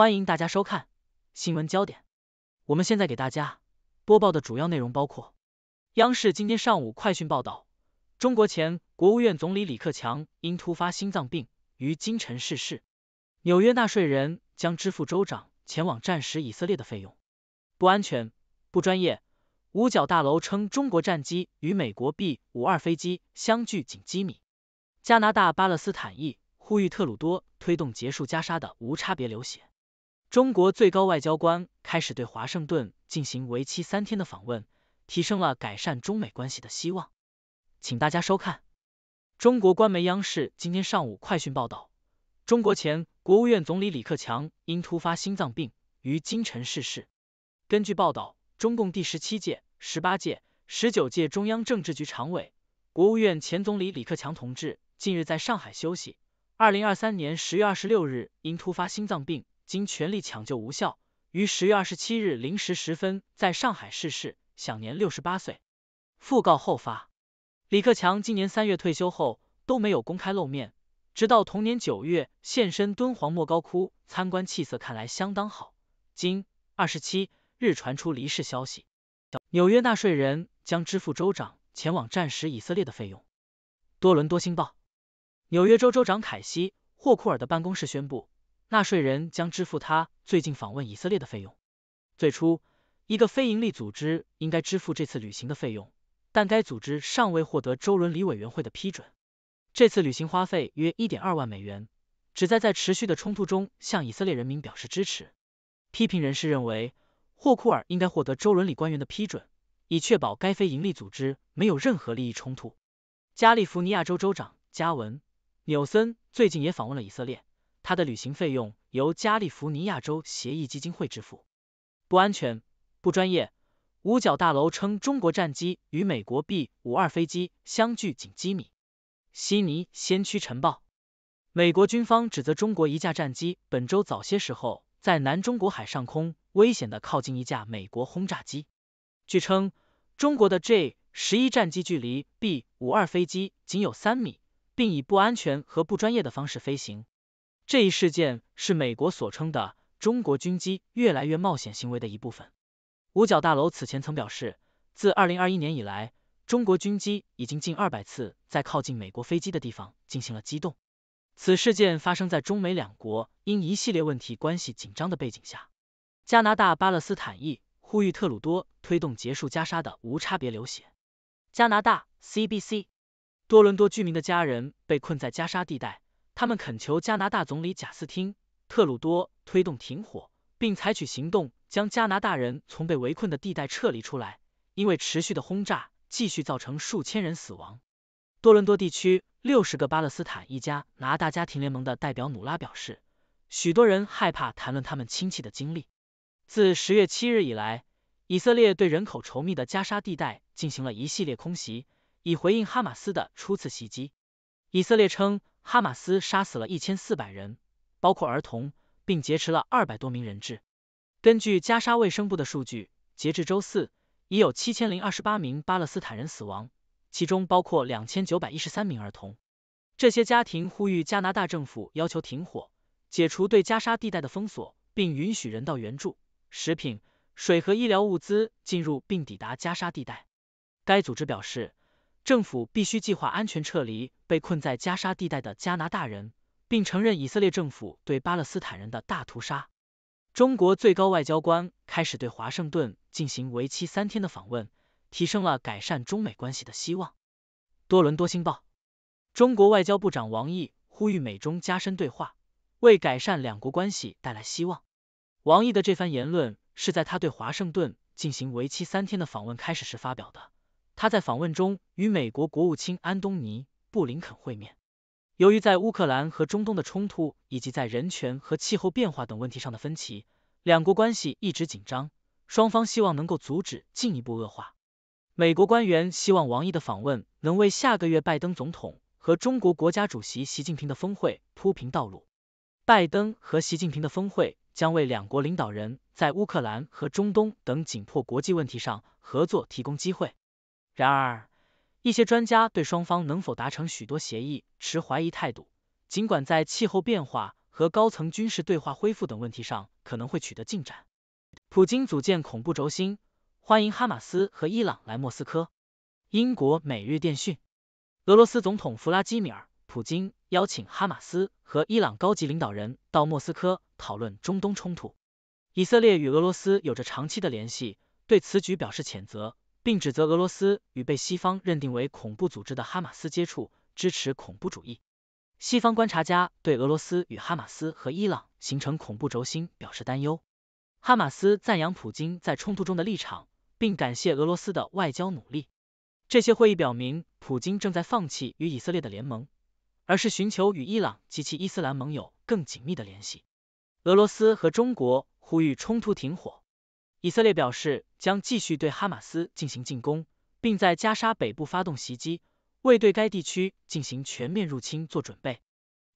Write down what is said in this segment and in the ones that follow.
欢迎大家收看新闻焦点。我们现在给大家播报的主要内容包括：央视今天上午快讯报道，中国前国务院总理李克强因突发心脏病于今晨逝世；纽约纳税人将支付州长前往战时以色列的费用；不安全、不专业。五角大楼称中国战机与美国 B 五二飞机相距仅几米。加拿大巴勒斯坦裔呼吁特鲁多推动结束加沙的无差别流血。中国最高外交官开始对华盛顿进行为期三天的访问，提升了改善中美关系的希望。请大家收看中国官媒央视今天上午快讯报道：中国前国务院总理李克强因突发心脏病于今晨逝世。根据报道，中共第十七届、十八届、十九届中央政治局常委、国务院前总理李克强同志近日在上海休息，二零二三年十月二十六日因突发心脏病。经全力抢救无效，于十月二十七日零时十分在上海逝世，享年六十八岁。讣告后发，李克强今年三月退休后都没有公开露面，直到同年九月现身敦煌莫高窟参观，气色看来相当好。今二十七日传出离世消息。纽约纳税人将支付州长前往战时以色列的费用。多伦多星报，纽约州州长凯西·霍库尔的办公室宣布。纳税人将支付他最近访问以色列的费用。最初，一个非营利组织应该支付这次旅行的费用，但该组织尚未获得州伦理委员会的批准。这次旅行花费约一点二万美元，旨在在持续的冲突中向以色列人民表示支持。批评人士认为，霍库尔应该获得州伦理官员的批准，以确保该非营利组织没有任何利益冲突。加利福尼亚州州长加文·纽森最近也访问了以色列。他的旅行费用由加利福尼亚州协议基金会支付。不安全，不专业。五角大楼称中国战机与美国 B 五二飞机相距仅几米。悉尼先驱晨报，美国军方指责中国一架战机本周早些时候在南中国海上空危险的靠近一架美国轰炸机。据称，中国的 J 十一战机距离 B 五二飞机仅有三米，并以不安全和不专业的方式飞行。这一事件是美国所称的中国军机越来越冒险行为的一部分。五角大楼此前曾表示，自二零二一年以来，中国军机已经近二百次在靠近美国飞机的地方进行了机动。此事件发生在中美两国因一系列问题关系紧张的背景下。加拿大巴勒斯坦裔呼吁特鲁多推动结束加沙的无差别流血。加拿大 CBC，多伦多居民的家人被困在加沙地带。他们恳求加拿大总理贾斯汀·特鲁多推动停火，并采取行动将加拿大人从被围困的地带撤离出来，因为持续的轰炸继续造成数千人死亡。多伦多地区六十个巴勒斯坦一家拿大家庭联盟的代表努拉表示，许多人害怕谈论他们亲戚的经历。自十月七日以来，以色列对人口稠密的加沙地带进行了一系列空袭，以回应哈马斯的初次袭击。以色列称，哈马斯杀死了一千四百人，包括儿童，并劫持了二百多名人质。根据加沙卫生部的数据，截至周四，已有七千零二十八名巴勒斯坦人死亡，其中包括两千九百一十三名儿童。这些家庭呼吁加拿大政府要求停火，解除对加沙地带的封锁，并允许人道援助、食品、水和医疗物资进入并抵达加沙地带。该组织表示。政府必须计划安全撤离被困在加沙地带的加拿大人，并承认以色列政府对巴勒斯坦人的大屠杀。中国最高外交官开始对华盛顿进行为期三天的访问，提升了改善中美关系的希望。多伦多星报，中国外交部长王毅呼吁美中加深对话，为改善两国关系带来希望。王毅的这番言论是在他对华盛顿进行为期三天的访问开始时发表的。他在访问中与美国国务卿安东尼布林肯会面。由于在乌克兰和中东的冲突以及在人权和气候变化等问题上的分歧，两国关系一直紧张。双方希望能够阻止进一步恶化。美国官员希望王毅的访问能为下个月拜登总统和中国国家主席习近平的峰会铺平道路。拜登和习近平的峰会将为两国领导人在乌克兰和中东等紧迫国际问题上合作提供机会。然而，一些专家对双方能否达成许多协议持怀疑态度，尽管在气候变化和高层军事对话恢复等问题上可能会取得进展。普京组建恐怖轴心，欢迎哈马斯和伊朗来莫斯科。英国《每日电讯》：俄罗斯总统弗拉基米尔·普京邀请哈马斯和伊朗高级领导人到莫斯科讨论中东冲突。以色列与俄罗斯有着长期的联系，对此举表示谴责。并指责俄罗斯与被西方认定为恐怖组织的哈马斯接触，支持恐怖主义。西方观察家对俄罗斯与哈马斯和伊朗形成恐怖轴心表示担忧。哈马斯赞扬普京在冲突中的立场，并感谢俄罗斯的外交努力。这些会议表明，普京正在放弃与以色列的联盟，而是寻求与伊朗及其伊斯兰盟友更紧密的联系。俄罗斯和中国呼吁冲突停火。以色列表示将继续对哈马斯进行进攻，并在加沙北部发动袭击，为对该地区进行全面入侵做准备。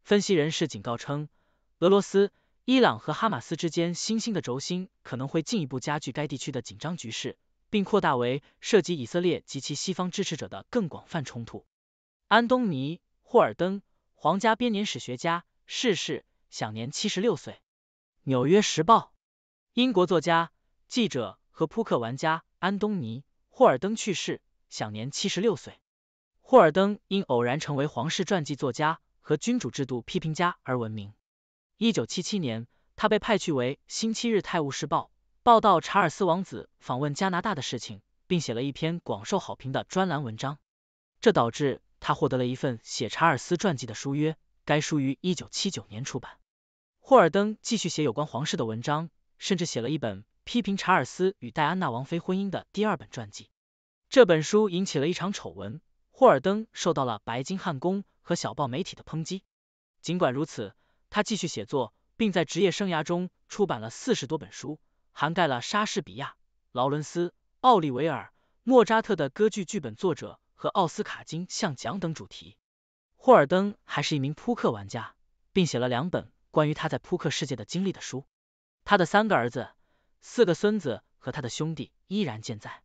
分析人士警告称，俄罗斯、伊朗和哈马斯之间新兴的轴心可能会进一步加剧该地区的紧张局势，并扩大为涉及以色列及其西方支持者的更广泛冲突。安东尼·霍尔登，皇家编年史学家逝世，享年七十六岁。《纽约时报》，英国作家。记者和扑克玩家安东尼·霍尔登去世，享年七十六岁。霍尔登因偶然成为皇室传记作家和君主制度批评家而闻名。一九七七年，他被派去为《星期日泰晤士报》报道查尔斯王子访问加拿大的事情，并写了一篇广受好评的专栏文章。这导致他获得了一份写查尔斯传记的书约，该书于一九七九年出版。霍尔登继续写有关皇室的文章，甚至写了一本。批评查尔斯与戴安娜王妃婚姻的第二本传记，这本书引起了一场丑闻。霍尔登受到了白金汉宫和小报媒体的抨击。尽管如此，他继续写作，并在职业生涯中出版了四十多本书，涵盖了莎士比亚、劳伦斯、奥利维尔、莫扎特的歌剧剧本作者和奥斯卡金像奖等主题。霍尔登还是一名扑克玩家，并写了两本关于他在扑克世界的经历的书。他的三个儿子。四个孙子和他的兄弟依然健在。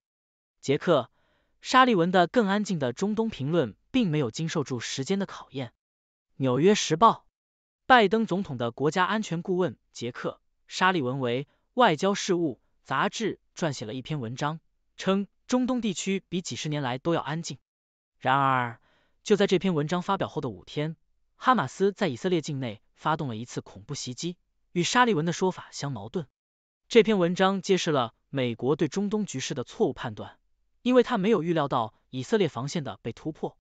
杰克·沙利文的《更安静的中东》评论并没有经受住时间的考验。《纽约时报》拜登总统的国家安全顾问杰克·沙利文为《外交事务》杂志撰写了一篇文章，称中东地区比几十年来都要安静。然而，就在这篇文章发表后的五天，哈马斯在以色列境内发动了一次恐怖袭击，与沙利文的说法相矛盾。这篇文章揭示了美国对中东局势的错误判断，因为他没有预料到以色列防线的被突破。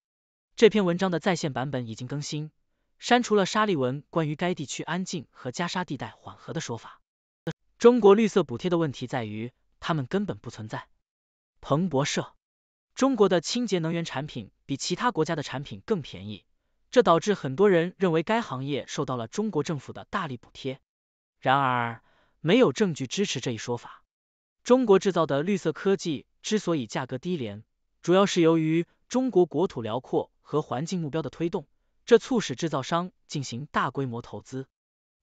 这篇文章的在线版本已经更新，删除了沙利文关于该地区安静和加沙地带缓和的说法。中国绿色补贴的问题在于，他们根本不存在。彭博社，中国的清洁能源产品比其他国家的产品更便宜，这导致很多人认为该行业受到了中国政府的大力补贴。然而，没有证据支持这一说法。中国制造的绿色科技之所以价格低廉，主要是由于中国国土辽阔和环境目标的推动，这促使制造商进行大规模投资。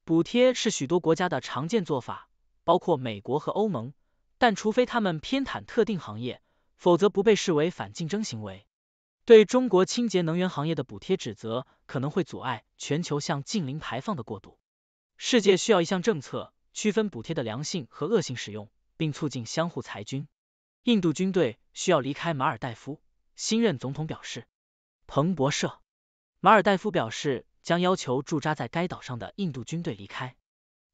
补贴是许多国家的常见做法，包括美国和欧盟，但除非他们偏袒特定行业，否则不被视为反竞争行为。对中国清洁能源行业的补贴指责可能会阻碍全球向近零排放的过渡。世界需要一项政策。区分补贴的良性和恶性使用，并促进相互裁军。印度军队需要离开马尔代夫，新任总统表示。彭博社，马尔代夫表示将要求驻扎在该岛上的印度军队离开。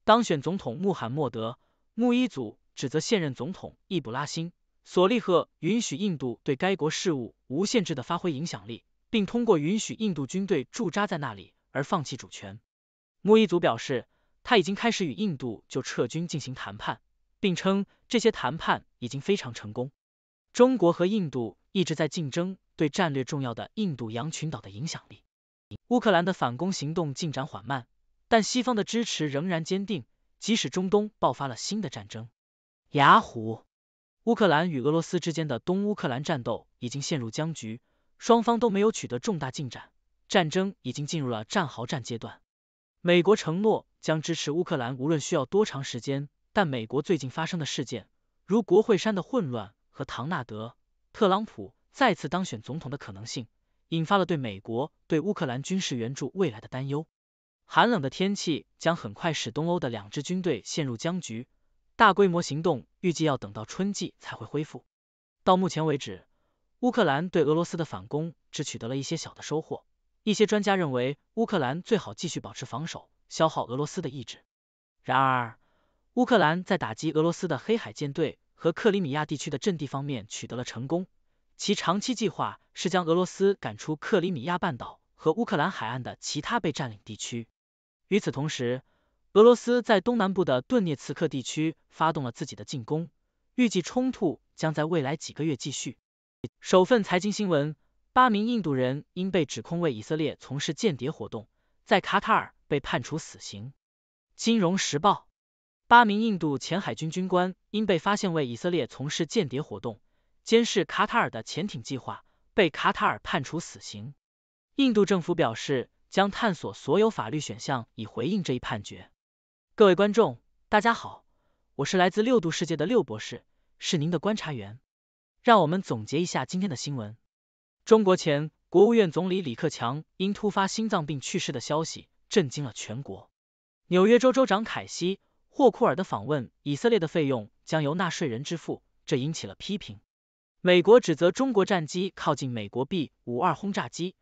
当选总统穆罕默德·穆伊祖指责现任总统易卜拉欣·索利赫允许印度对该国事务无限制的发挥影响力，并通过允许印度军队驻扎在那里而放弃主权。穆伊祖表示。他已经开始与印度就撤军进行谈判，并称这些谈判已经非常成功。中国和印度一直在竞争对战略重要的印度洋群岛的影响力。乌克兰的反攻行动进展缓慢，但西方的支持仍然坚定，即使中东爆发了新的战争。雅虎，乌克兰与俄罗斯之间的东乌克兰战斗已经陷入僵局，双方都没有取得重大进展，战争已经进入了战壕战阶段。美国承诺。将支持乌克兰，无论需要多长时间。但美国最近发生的事件，如国会山的混乱和唐纳德·特朗普再次当选总统的可能性，引发了对美国对乌克兰军事援助未来的担忧。寒冷的天气将很快使东欧的两支军队陷入僵局，大规模行动预计要等到春季才会恢复。到目前为止，乌克兰对俄罗斯的反攻只取得了一些小的收获。一些专家认为，乌克兰最好继续保持防守。消耗俄罗斯的意志。然而，乌克兰在打击俄罗斯的黑海舰队和克里米亚地区的阵地方面取得了成功。其长期计划是将俄罗斯赶出克里米亚半岛和乌克兰海岸的其他被占领地区。与此同时，俄罗斯在东南部的顿涅茨克地区发动了自己的进攻，预计冲突将在未来几个月继续。首份财经新闻：八名印度人因被指控为以色列从事间谍活动，在卡塔尔。被判处死刑。金融时报，八名印度前海军军官因被发现为以色列从事间谍活动，监视卡塔尔的潜艇计划，被卡塔尔判处死刑。印度政府表示将探索所有法律选项以回应这一判决。各位观众，大家好，我是来自六度世界的六博士，是您的观察员。让我们总结一下今天的新闻：中国前国务院总理李克强因突发心脏病去世的消息。震惊了全国。纽约州州长凯西·霍库尔的访问以色列的费用将由纳税人支付，这引起了批评。美国指责中国战机靠近美国 B 五二轰炸机，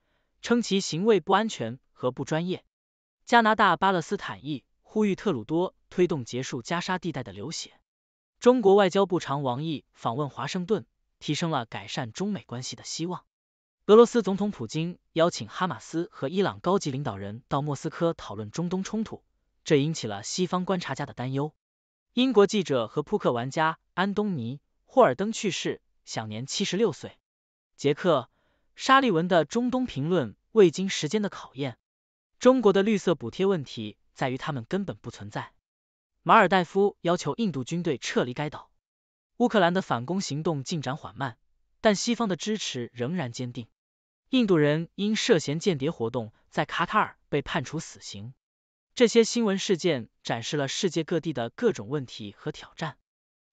称其行为不安全和不专业。加拿大巴勒斯坦裔呼吁特鲁多推动结束加沙地带的流血。中国外交部长王毅访问华盛顿，提升了改善中美关系的希望。俄罗斯总统普京邀请哈马斯和伊朗高级领导人到莫斯科讨论中东冲突，这引起了西方观察家的担忧。英国记者和扑克玩家安东尼·霍尔登去世，享年七十六岁。杰克·沙利文的中东评论未经时间的考验。中国的绿色补贴问题在于他们根本不存在。马尔代夫要求印度军队撤离该岛。乌克兰的反攻行动进展缓慢，但西方的支持仍然坚定。印度人因涉嫌间谍活动在卡塔尔被判处死刑。这些新闻事件展示了世界各地的各种问题和挑战，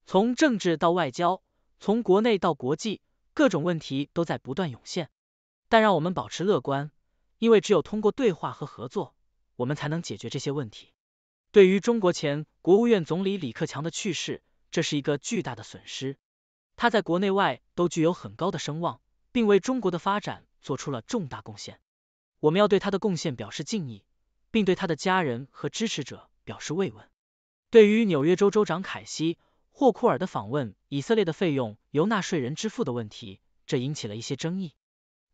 从政治到外交，从国内到国际，各种问题都在不断涌现。但让我们保持乐观，因为只有通过对话和合作，我们才能解决这些问题。对于中国前国务院总理李克强的去世，这是一个巨大的损失。他在国内外都具有很高的声望，并为中国的发展。做出了重大贡献，我们要对他的贡献表示敬意，并对他的家人和支持者表示慰问。对于纽约州州长凯西·霍库尔的访问以色列的费用由纳税人支付的问题，这引起了一些争议。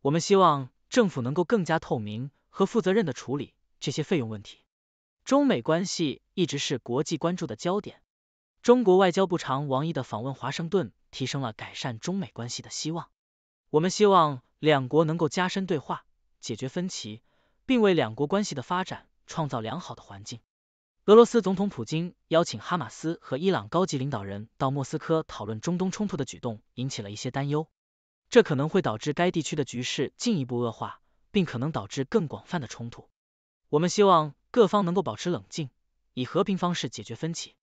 我们希望政府能够更加透明和负责任的处理这些费用问题。中美关系一直是国际关注的焦点。中国外交部长王毅的访问华盛顿，提升了改善中美关系的希望。我们希望两国能够加深对话，解决分歧，并为两国关系的发展创造良好的环境。俄罗斯总统普京邀请哈马斯和伊朗高级领导人到莫斯科讨论中东冲突的举动，引起了一些担忧。这可能会导致该地区的局势进一步恶化，并可能导致更广泛的冲突。我们希望各方能够保持冷静，以和平方式解决分歧。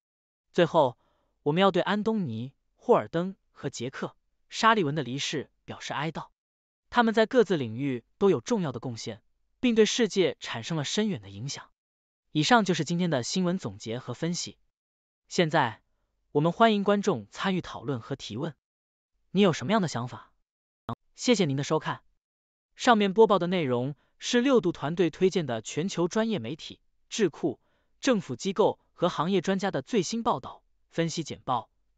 最后，我们要对安东尼、霍尔登和杰克。沙利文的离世表示哀悼，他们在各自领域都有重要的贡献，并对世界产生了深远的影响。以上就是今天的新闻总结和分析。现在我们欢迎观众参与讨论和提问，你有什么样的想法？谢谢您的收看。上面播报的内容是六度团队推荐的全球专业媒体、智库、政府机构和行业专家的最新报道、分析简报。